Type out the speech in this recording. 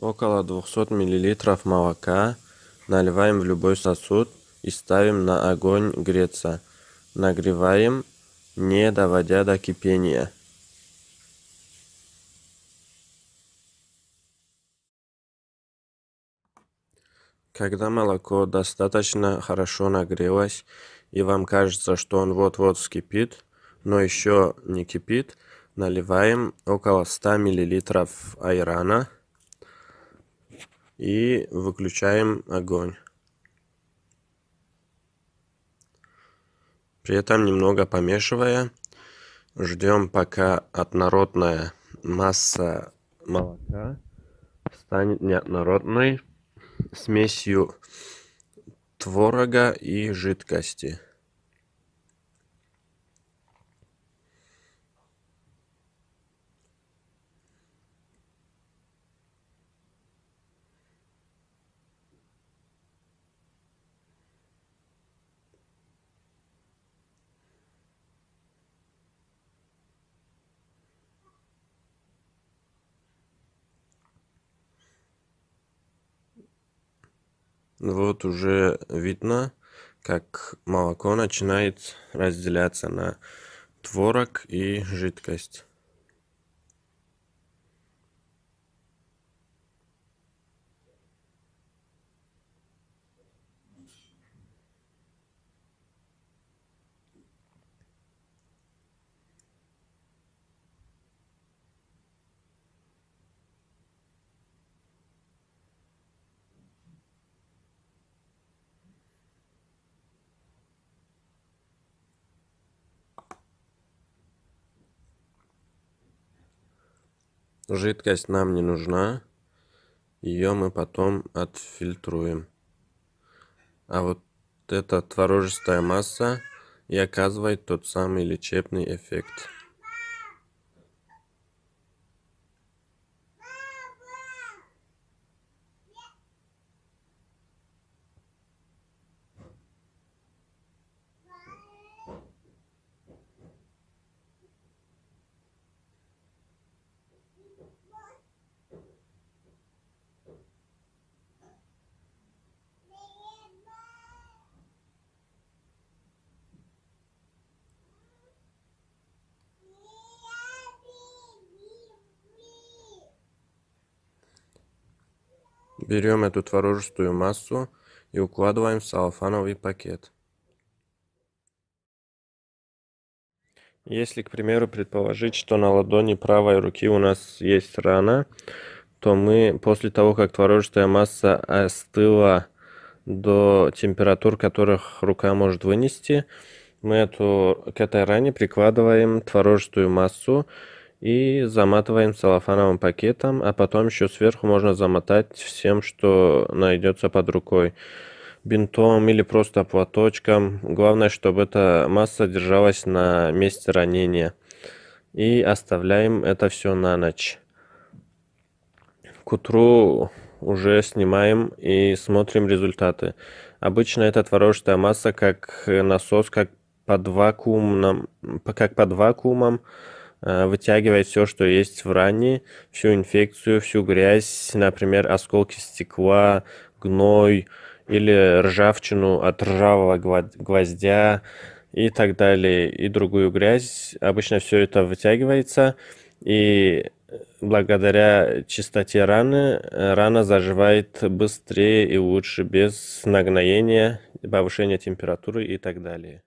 Около 200 мл молока наливаем в любой сосуд и ставим на огонь греться. Нагреваем, не доводя до кипения. Когда молоко достаточно хорошо нагрелось и вам кажется, что он вот-вот вскипит, но еще не кипит, наливаем около 100 мл айрана и выключаем огонь. При этом немного помешивая, ждем пока однородная масса молока станет неоднородной смесью творога и жидкости. Вот уже видно, как молоко начинает разделяться на творог и жидкость. жидкость нам не нужна. Ее мы потом отфильтруем. А вот эта творожистая масса и оказывает тот самый лечебный эффект. Берем эту творожистую массу и укладываем в салфановый пакет. Если, к примеру, предположить, что на ладони правой руки у нас есть рана, то мы после того, как творожистая масса остыла до температур, которых рука может вынести, мы эту, к этой ране прикладываем творожистую массу, и заматываем целлофановым пакетом, а потом еще сверху можно замотать всем, что найдется под рукой бинтом или просто платочком. Главное, чтобы эта масса держалась на месте ранения. И оставляем это все на ночь. К утру уже снимаем и смотрим результаты. Обычно эта творожная масса как насос, как под вакуумом, как под вакуумом Э, вытягивает все, что есть в ране, всю инфекцию, всю грязь, например, осколки стекла, гной или ржавчину от ржавого гвоздя и так далее, и другую грязь. Обычно все это вытягивается, и благодаря чистоте раны, э, рана заживает быстрее и лучше, без нагноения, повышения температуры и так далее.